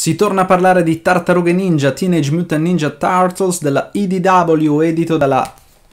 Si torna a parlare di Tartarughe Ninja, Teenage Mutant Ninja Turtles della IDW, edito dalla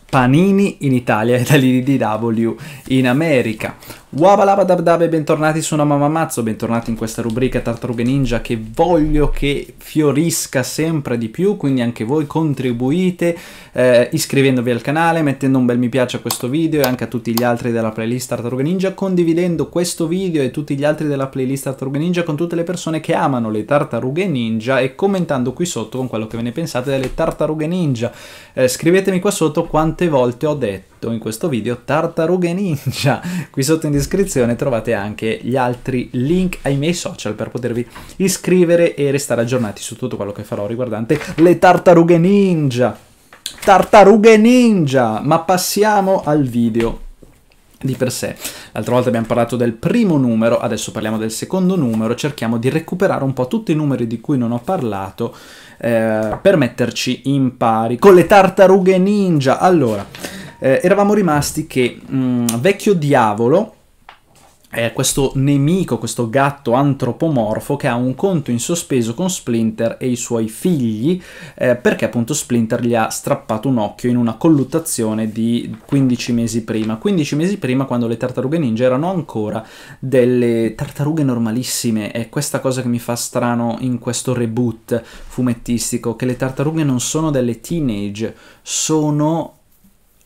Panini in Italia e dall'IDW in America e bentornati su una mamamazzo, bentornati in questa rubrica Tartarughe Ninja che voglio che fiorisca sempre di più, quindi anche voi contribuite eh, iscrivendovi al canale, mettendo un bel mi piace a questo video e anche a tutti gli altri della playlist Tartarughe Ninja, condividendo questo video e tutti gli altri della playlist Tartarughe Ninja con tutte le persone che amano le Tartarughe Ninja e commentando qui sotto con quello che ve ne pensate delle Tartarughe Ninja. Eh, scrivetemi qua sotto quante volte ho detto scritto in questo video Tartarughe Ninja. Qui sotto in descrizione trovate anche gli altri link ai miei social per potervi iscrivere e restare aggiornati su tutto quello che farò riguardante le Tartarughe Ninja. Tartarughe Ninja! Ma passiamo al video di per sé. L'altra volta abbiamo parlato del primo numero, adesso parliamo del secondo numero, cerchiamo di recuperare un po' tutti i numeri di cui non ho parlato eh, per metterci in pari con le tartarughe ninja. Allora, eh, eravamo rimasti che mh, mm, Vecchio Diavolo è eh, questo nemico, questo gatto antropomorfo che ha un conto in sospeso con Splinter e i suoi figli eh, perché appunto Splinter gli ha strappato un occhio in una colluttazione di 15 mesi prima 15 mesi prima quando le tartarughe ninja erano ancora delle tartarughe normalissime è questa cosa che mi fa strano in questo reboot fumettistico che le tartarughe non sono delle teenage sono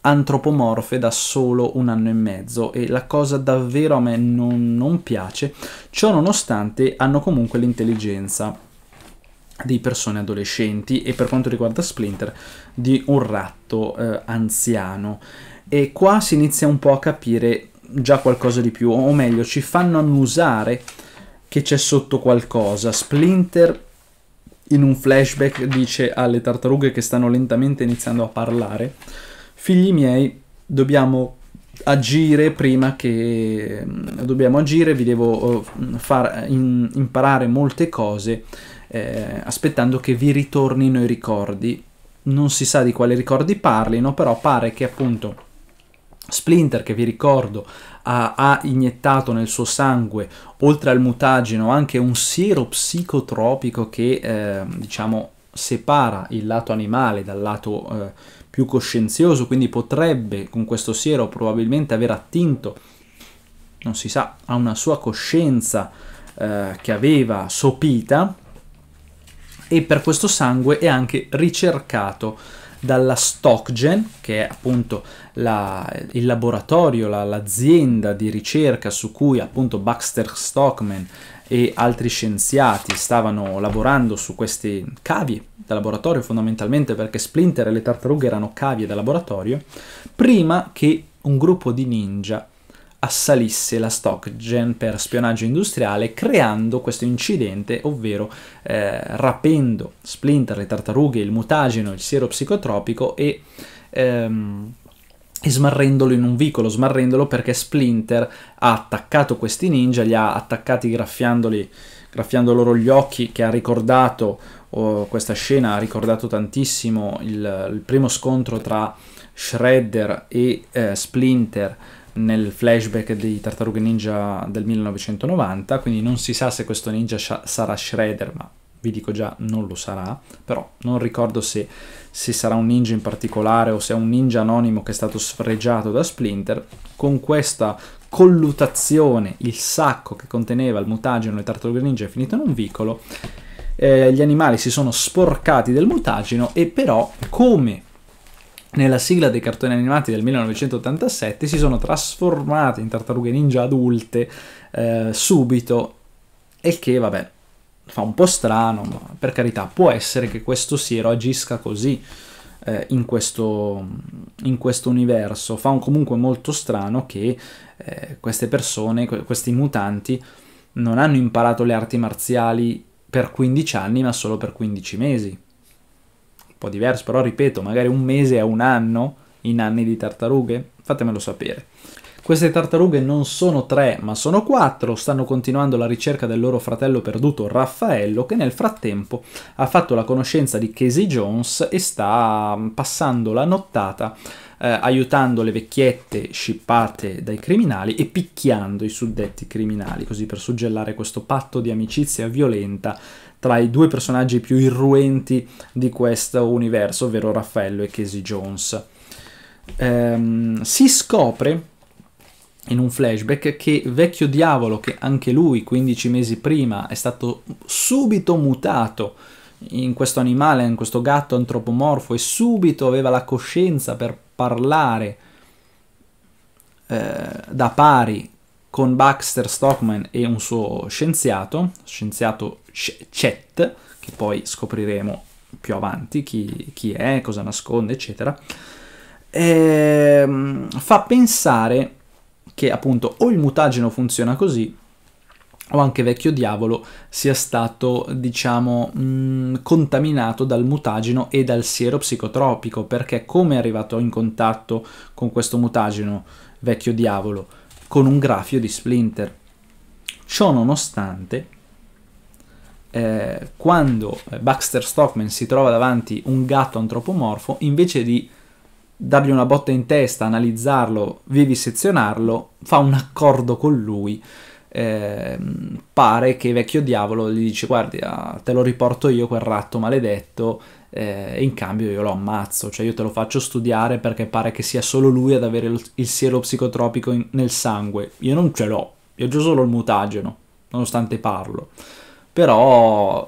antropomorfe da solo un anno e mezzo e la cosa davvero a me non, non piace, ciò nonostante hanno comunque l'intelligenza di persone adolescenti e per quanto riguarda Splinter di un ratto eh, anziano e qua si inizia un po' a capire già qualcosa di più o meglio ci fanno annusare che c'è sotto qualcosa Splinter in un flashback dice alle tartarughe che stanno lentamente iniziando a parlare figli miei, dobbiamo agire prima che mm, dobbiamo agire, vi devo oh, mm, far eh, in, imparare molte cose eh, aspettando che vi ritornino i ricordi. Non si sa di quali ricordi parlino, però pare che appunto Splinter, che vi ricordo, ha, ha iniettato nel suo sangue, oltre al mutageno, anche un siero psicotropico che eh, diciamo separa il lato animale dal lato eh, più coscienzioso, quindi potrebbe con questo siero probabilmente aver attinto, non si sa, a una sua coscienza eh, che aveva sopita e per questo sangue è anche ricercato dalla Stockgen, che è appunto la, il laboratorio, la, l'azienda di ricerca su cui appunto Baxter Stockman e altri scienziati stavano lavorando su queste cavie da laboratorio fondamentalmente perché Splinter e le tartarughe erano cavie da laboratorio, prima che un gruppo di ninja assalisse la Stockgen per spionaggio industriale creando questo incidente, ovvero eh, rapendo Splinter, le tartarughe, il mutageno, il siero psicotropico e, ehm, e smarrendolo in un vicolo, smarrendolo perché Splinter ha attaccato questi ninja, li ha attaccati graffiandoli graffiando loro gli occhi, che ha ricordato oh, questa scena ha ricordato tantissimo il, il primo scontro tra Shredder e eh, Splinter nel flashback di Tartarughe Ninja del 1990, quindi non si sa se questo ninja sh- sarà Shredder, ma vi dico già non lo sarà, però non ricordo se, se, sarà un ninja in particolare o se è un ninja anonimo che è stato sfregiato da Splinter, con questa collutazione il sacco che conteneva il mutageno e Tartarughe Ninja è finito in un vicolo eh, gli animali si sono sporcati del mutageno e però come nella sigla dei cartoni animati del 1987 si sono trasformate in tartarughe ninja adulte eh, subito e che vabbè fa un po' strano ma per carità può essere che questo siero agisca così eh, in, questo, in, questo, universo fa comunque molto strano che eh, queste persone questi mutanti non hanno imparato le arti marziali per 15 anni ma solo per 15 mesi. Un po' diverso, però ripeto, magari un mese è un anno in anni di tartarughe? Fatemelo sapere. Queste tartarughe non sono tre, ma sono quattro, stanno continuando la ricerca del loro fratello perduto Raffaello, che nel frattempo ha fatto la conoscenza di Casey Jones e sta mm, passando la nottata eh, aiutando le vecchiette scippate dai criminali e picchiando i suddetti criminali, così per suggellare questo patto di amicizia violenta tra i due personaggi più irruenti di questo universo, ovvero Raffaello e Casey Jones. Ehm, si scopre in un flashback che vecchio diavolo, che anche lui 15 mesi prima è stato subito mutato in questo animale, in questo gatto antropomorfo e subito aveva la coscienza per parlare eh, da pari con Baxter Stockman e un suo scienziato, scienziato Chet, che poi scopriremo più avanti chi, chi è, cosa nasconde, eccetera, eh, fa pensare che appunto o il mutageno funziona così o anche vecchio diavolo sia stato diciamo mh, mm, contaminato dal mutageno e dal siero psicotropico perché come è arrivato in contatto con questo mutageno vecchio diavolo con un grafio di Splinter ciò nonostante eh, quando eh, Baxter Stockman si trova davanti un gatto antropomorfo invece di dargli una botta in testa analizzarlo vivisezionarlo fa un accordo con lui eh, pare che vecchio diavolo gli dice guarda ah, te lo riporto io quel ratto maledetto eh, e in cambio io lo ammazzo, cioè io te lo faccio studiare perché pare che sia solo lui ad avere il, il siero psicotropico in, nel sangue, io non ce l'ho, io ho solo il mutageno, nonostante parlo. Però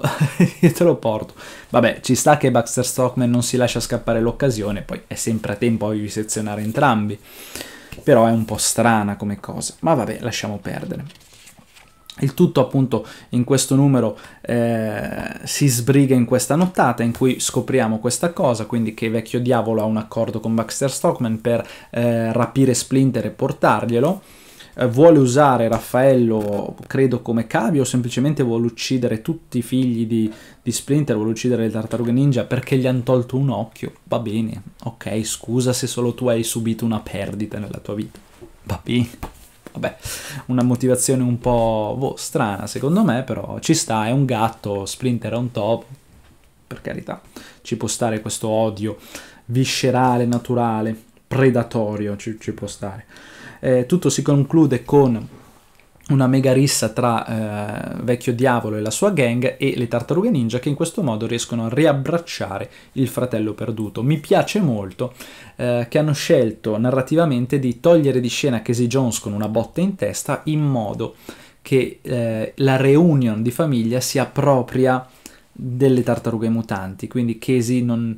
io te lo porto. Vabbè, ci sta che Baxter Stockman non si lascia scappare l'occasione, poi è sempre a tempo a vivisezionare entrambi però è un po' strana come cosa. Ma vabbè, lasciamo perdere. Il tutto appunto in questo numero eh, si sbriga in questa nottata in cui scopriamo questa cosa, quindi che Vecchio Diavolo ha un accordo con Baxter Stockman per eh, rapire Splinter e portarglielo, eh, vuole usare Raffaello credo come cavio o semplicemente vuole uccidere tutti i figli di, di Splinter, vuole uccidere le tartarughe ninja perché gli hanno tolto un occhio, va bene, ok scusa se solo tu hai subito una perdita nella tua vita, va bene. Vabbè, una motivazione un po' boh, strana secondo me, però ci sta, è un gatto, Splinter è un top, per carità, ci può stare questo odio viscerale, naturale, predatorio, ci, ci può stare. Eh, tutto si conclude con una mega rissa tra eh, Vecchio Diavolo e la sua gang e le tartarughe ninja che in questo modo riescono a riabbracciare il fratello perduto. Mi piace molto eh, che hanno scelto narrativamente di togliere di scena Casey Jones con una botta in testa in modo che eh, la reunion di famiglia sia propria delle tartarughe mutanti, quindi Casey non...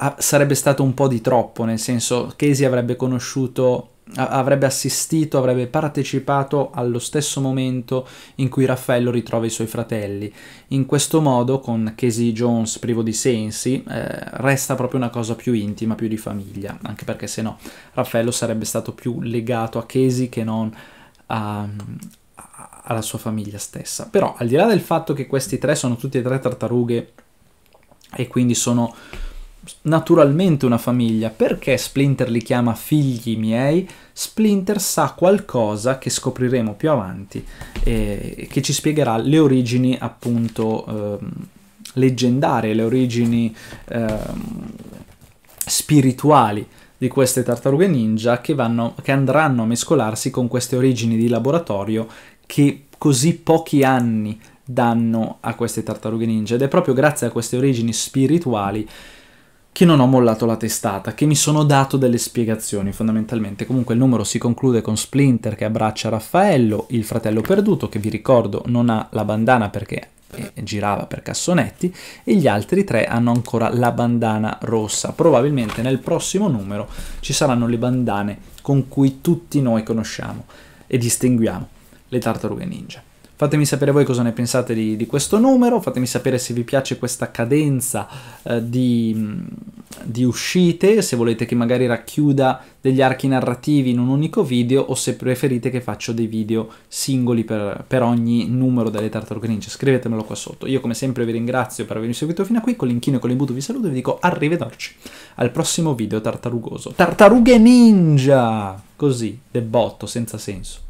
Ah, sarebbe stato un po' di troppo, nel senso Casey avrebbe conosciuto avrebbe assistito, avrebbe partecipato allo stesso momento in cui Raffaello ritrova i suoi fratelli. In questo modo, con Casey Jones privo di sensi, eh, resta proprio una cosa più intima, più di famiglia, anche perché se no Raffaello sarebbe stato più legato a Casey che non a, alla sua famiglia stessa. Però al di là del fatto che questi tre sono tutti e tre tartarughe e quindi sono naturalmente una famiglia. Perché Splinter li chiama figli miei? Splinter sa qualcosa che scopriremo più avanti eh, che ci spiegherà le origini appunto eh, leggendarie, le origini eh, spirituali di queste tartarughe ninja che, vanno, che andranno a mescolarsi con queste origini di laboratorio che così pochi anni danno a queste tartarughe ninja ed è proprio grazie a queste origini spirituali che non ho mollato la testata, che mi sono dato delle spiegazioni fondamentalmente. Comunque il numero si conclude con Splinter che abbraccia Raffaello, il fratello perduto che vi ricordo non ha la bandana perché eh, girava per cassonetti e gli altri tre hanno ancora la bandana rossa. Probabilmente nel prossimo numero ci saranno le bandane con cui tutti noi conosciamo e distinguiamo le tartarughe ninja. Fatemi sapere voi cosa ne pensate di, di questo numero, fatemi sapere se vi piace questa cadenza eh, di, mm, di uscite, se volete che magari racchiuda degli archi narrativi in un unico video o se preferite che faccio dei video singoli per, per ogni numero delle tartarughe ninja. Scrivetemelo qua sotto. Io come sempre vi ringrazio per avermi seguito fino a qui, con l'inchino e con l'imbuto vi saluto e vi dico arrivederci al prossimo video tartarugoso. Tartarughe ninja! Così, debotto, senza senso.